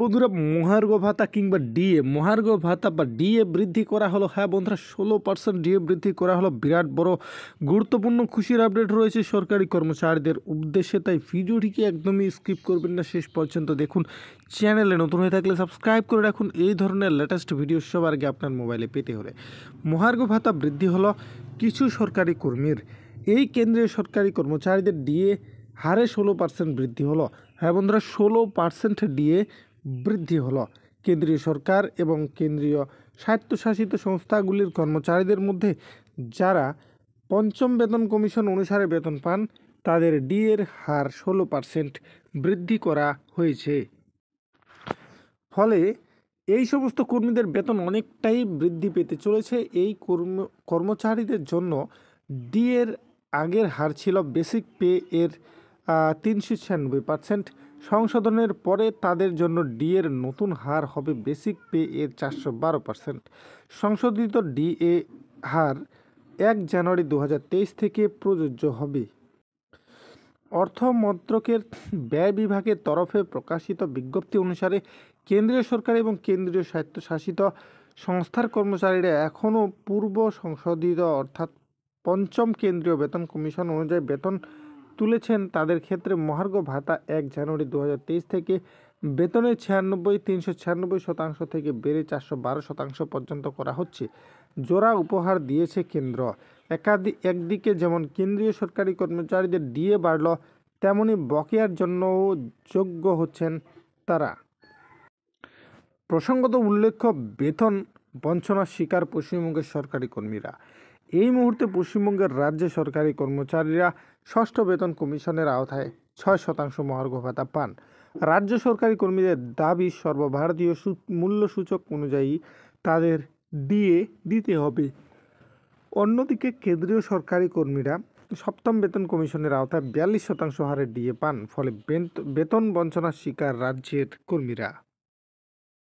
বন্ধুরা মহার্ঘ ভাতা কিংবা ডিএ মহার্ঘ ভাতা বা ডিএ বৃদ্ধি করা হলো হ্যাঁ বন্ধুরা ষোলো পার্সেন্ট ডিএ বৃদ্ধি করা হলো বিরাট বড় গুরুত্বপূর্ণ খুশির আপডেট রয়েছে সরকারি কর্মচারীদের উদ্দেশ্যে তাই ভিডিওটিকে একদমই স্কিপ করবেন না শেষ পর্যন্ত দেখুন চ্যানেলে নতুন হয়ে থাকলে সাবস্ক্রাইব করে রাখুন এই ধরনের লেটেস্ট ভিডিও সবার আগে আপনার মোবাইলে পেতে হলে মহার্ঘ ভাতা বৃদ্ধি হলো কিছু সরকারি কর্মীর এই কেন্দ্রীয় সরকারি কর্মচারীদের ডিএ হারে ষোলো পার্সেন্ট বৃদ্ধি হলো হ্যাঁ বন্ধুরা ষোলো পার্সেন্ট ডিএ বৃদ্ধি হলো কেন্দ্রীয় সরকার এবং কেন্দ্রীয় স্বায়ত্তশাসিত সংস্থাগুলির কর্মচারীদের মধ্যে যারা পঞ্চম বেতন কমিশন অনুসারে বেতন পান তাদের ডিএর হার ষোলো পার্সেন্ট বৃদ্ধি করা হয়েছে ফলে এই সমস্ত কর্মীদের বেতন অনেকটাই বৃদ্ধি পেতে চলেছে এই কর্ম কর্মচারীদের জন্য ডিএর আগের হার ছিল বেসিক পে এর তিনশো ছিয়ানব্বই পার্সেন্ট সংশোধনের পরে তাদের জন্য ডিএর নতুন হার হবে বেসিক পে এর চারশো বারো পার্সেন্ট সংশোধিত ডিএ হার এক জানুয়ারি দু থেকে প্রযোজ্য হবে অর্থ মন্ত্রকের ব্যয় বিভাগের তরফে প্রকাশিত বিজ্ঞপ্তি অনুসারে কেন্দ্রীয় সরকার এবং কেন্দ্রীয় স্বায়ত্তশাসিত সংস্থার কর্মচারীরা এখনও পূর্ব সংশোধিত অর্থাৎ পঞ্চম কেন্দ্রীয় বেতন কমিশন অনুযায়ী বেতন তুলেছেন তাদের ক্ষেত্রে মহার্ঘ ভাতা এক জানুয়ারি দু থেকে বেতনে ছিয়ানব্বই তিনশো ছিয়ানব্বই শতাংশ থেকে বেড়ে চারশো বারো শতাংশ পর্যন্ত করা হচ্ছে জোড়া উপহার দিয়েছে কেন্দ্র একাধিক একদিকে যেমন কেন্দ্রীয় সরকারি কর্মচারীদের ডিএ বাড়ল তেমনি বকেয়ার জন্যও যোগ্য হচ্ছেন তারা প্রসঙ্গত উল্লেখ্য বেতন বঞ্চনার শিকার পশ্চিমবঙ্গের সরকারি কর্মীরা এই মুহূর্তে পশ্চিমবঙ্গের রাজ্য সরকারি কর্মচারীরা ষষ্ঠ বেতন কমিশনের আওতায় ছয় শতাংশ মহার্গ ভাতা পান রাজ্য সরকারি কর্মীদের দাবি সর্বভারতীয় মূল্যসূচক অনুযায়ী তাদের দিয়ে দিতে হবে অন্যদিকে কেন্দ্রীয় সরকারি কর্মীরা সপ্তম বেতন কমিশনের আওতায় বিয়াল্লিশ শতাংশ হারে ডিএ পান ফলে বেতন বঞ্চনার শিকার রাজ্যের কর্মীরা